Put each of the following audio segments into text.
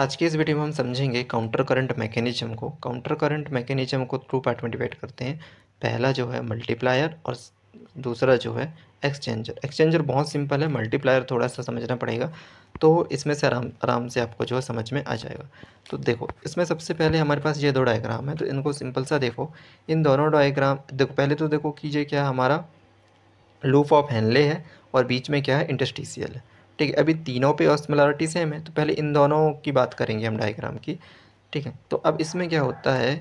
आज के इस वीडियो में हम समझेंगे काउंटर करंट मैकेनिज्म को काउंटर करंट मैकेनिज्म को टू पार्ट में डिवाइड करते हैं पहला जो है मल्टीप्लायर और दूसरा जो है एक्सचेंजर एक्सचेंजर बहुत सिंपल है मल्टीप्लायर थोड़ा सा समझना पड़ेगा तो इसमें से आराम आराम से आपको जो है समझ में आ जाएगा तो देखो इसमें सबसे पहले हमारे पास ये दो डायग्राम है तो इनको सिंपल सा देखो इन दोनों डायग्राम देखो पहले तो देखो कि ये क्या हमारा लूफ ऑफ हैंडले है और बीच में क्या है इंटस्टिशियल है ठीक है अभी तीनों पे असमिलरिटी सेम है तो पहले इन दोनों की बात करेंगे हम डायग्राम की ठीक है तो अब इसमें क्या होता है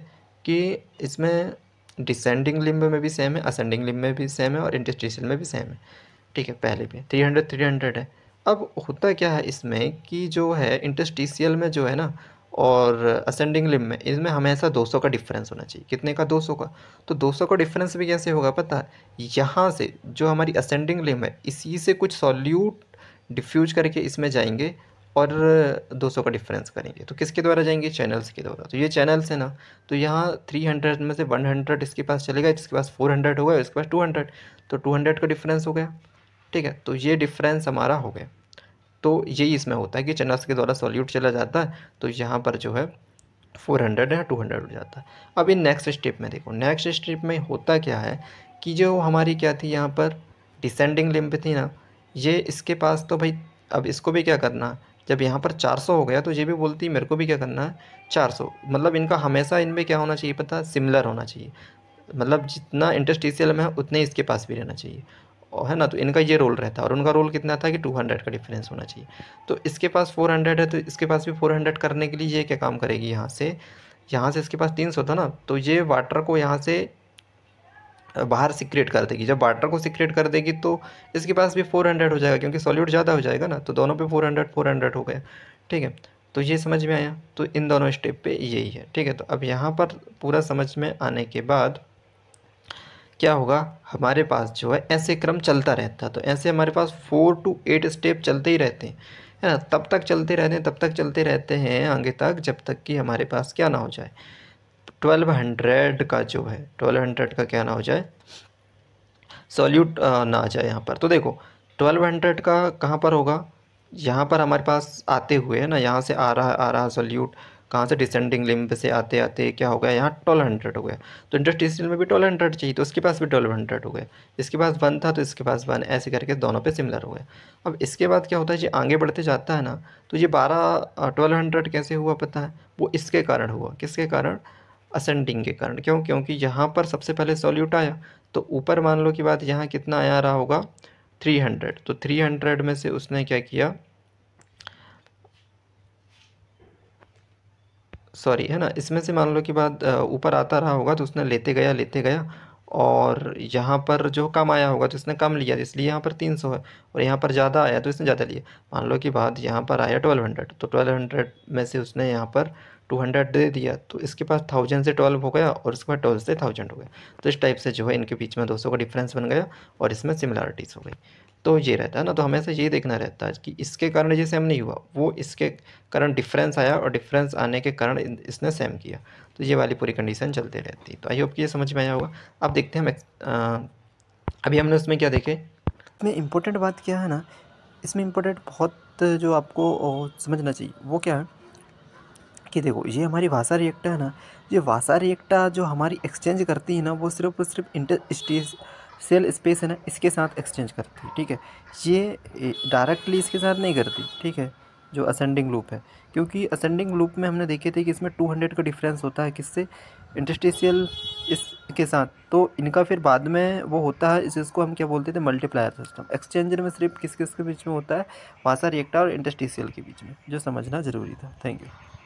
कि इसमें डिसेंडिंग लिम्ब में भी सेम है असेंडिंग लिम्ब में भी सेम है और इंटस्टिशियल में भी सेम है ठीक है पहले पे थ्री हंड्रेड थ्री हंड्रेड है अब होता क्या है इसमें कि जो है इंटस्ट्रीशियल में जो है ना और असेंडिंग लिम में इसमें हमेशा 200 का डिफरेंस होना चाहिए कितने का 200 का तो 200 का डिफरेंस भी कैसे होगा पता है यहाँ से जो हमारी असेंडिंग लिम है इसी से कुछ सॉल्यूट डिफ्यूज करके इसमें जाएंगे और 200 का डिफरेंस करेंगे तो किसके द्वारा जाएंगे चैनल्स के द्वारा तो ये चैनल्स है ना तो यहाँ 300 में से 100 इसके पास चलेगा इसके पास 400 होगा इसके पास 200 तो 200 का डिफरेंस हो गया ठीक है तो ये डिफरेंस हमारा हो गया तो यही इसमें होता है कि चैनल्स के द्वारा सॉल्यूट चला जाता है तो यहाँ पर जो है फोर हंड्रेड या टू हंड्रेड हो जाता है अब इन नेक्स्ट स्टेप में देखो नेक्स्ट स्टेप में होता क्या है कि जो हमारी क्या थी यहाँ पर डिसेंडिंग लिम्ब थी ना ये इसके पास तो भाई अब इसको भी क्या करना जब यहाँ पर 400 हो गया तो ये भी बोलती मेरे को भी क्या करना है 400 मतलब इनका हमेशा इनमें क्या होना चाहिए पता सिमिलर होना चाहिए मतलब जितना इंटरेस्ट ई में है उतने इसके पास भी रहना चाहिए और है ना तो इनका ये रोल रहता है और उनका रोल कितना था कि 200 का डिफरेंस होना चाहिए तो इसके पास 400 है तो इसके पास भी 400 करने के लिए ये क्या काम करेगी यहाँ से यहाँ से इसके पास 300 था ना तो ये वाटर को यहाँ से बाहर सिक्रेट कर देगी जब वाटर को सिक्रेट कर देगी तो इसके पास भी फोर हंड्रेड हो जाएगा क्योंकि सॉल्यूट ज़्यादा हो जाएगा ना तो दोनों पे फोर हंड्रेड फोर हंड्रेड हो गया ठीक है तो ये समझ में आया तो इन दोनों स्टेप पे यही है ठीक है तो अब यहाँ पर पूरा समझ में आने के बाद क्या होगा हमारे पास जो है ऐसे क्रम चलता रहता है तो ऐसे हमारे पास फोर टू एट स्टेप चलते ही रहते हैं है ना तब तक चलते रहते हैं तब तक चलते रहते हैं आगे तक जब तक कि हमारे पास क्या ना हो जाए ट्वेल्व हंड्रेड का जो है ट्वेल्व हंड्रेड का क्या ना हो जाए सॉल्यूट ना आ जाए यहाँ पर तो देखो ट्वेल्व हंड्रेड का कहाँ पर होगा यहाँ पर हमारे पास आते हुए ना यहाँ से आ रहा आ रहा सॉल्यूट कहाँ से डिसेंडिंग लिम्ब से आते आते क्या हो गया यहाँ ट्वेल्व हंड्रेड हो गया तो इंडस्ट्रीसियल में भी ट्वेल्व हंड्रेड चाहिए तो उसके पास भी ट्वेल्व हंड्रेड हो गया इसके पास वन था तो इसके पास वन ऐसे करके दोनों पे सिमिलर हो गया अब इसके बाद क्या होता है जी आगे बढ़ते जाता है ना तो ये बारह ट्वेल्व हंड्रेड कैसे हुआ पता है वो इसके कारण हुआ किसके कारण असेंडिंग के कारण क्यों क्योंकि यहाँ पर सबसे पहले सॉल्यूट आया तो ऊपर मान लो कि बात यहाँ कितना आया रहा होगा 300 तो 300 में से उसने क्या किया सॉरी है ना इसमें से मान लो कि बात ऊपर आता रहा होगा तो उसने लेते गया लेते गया और यहाँ पर जो कम आया होगा तो इसने कम लिया तो इसलिए यहाँ पर तीन सौ है और यहाँ पर ज़्यादा आया तो इसने ज़्यादा लिया मान लो कि बात यहाँ पर आया ट्वेल्व हंड्रेड तो ट्वेल्व हंड्रेड में से उसने यहाँ पर टू हंड्रेड दे दिया तो इसके पास थाउजेंड से ट्वेल्व हो गया और उसके बाद ट्वेल्व से थाउजेंड हो गया तो इस टाइप से जो है इनके बीच में दो सौ का डिफरेंस बन गया और इसमें सिमिलरिटीज़ हो गई तो ये रहता है ना तो हमेशा ये देखना रहता है कि इसके कारण ये सेम नहीं हुआ वो इसके कारण डिफरेंस आया और डिफरेंस आने के कारण इसने सेम किया तो ये वाली पूरी कंडीशन चलती रहती है तो आई होप कि ये समझ में आया होगा अब देखते हैं हम अभी हमने उसमें क्या देखे इसमें इम्पोर्टेंट बात क्या है ना इसमें इम्पोर्टेंट बहुत जो आपको समझना चाहिए वो क्या है कि देखो ये हमारी वासा रिएक्टा है ना ये वासा रिएक्टा जो हमारी एक्सचेंज करती है ना वो सिर्फ और सिर्फ इंटर स्टेज सेल स्पेस है ना इसके साथ एक्सचेंज करती है ठीक है ये डायरेक्टली इसके साथ नहीं करती ठीक है जो असेंडिंग लूप है क्योंकि असेंडिंग लूप में हमने देखे थे कि इसमें 200 का डिफरेंस होता है किससे इस के साथ तो इनका फिर बाद में वो होता है जिसको हम क्या बोलते थे मल्टीप्लायर सिस्टम एक्सचेंजर में सिर्फ किस किस के बीच में होता है वासा रिएक्टा और इंटरस्टिशियल के बीच में जो समझना ज़रूरी था थैंक यू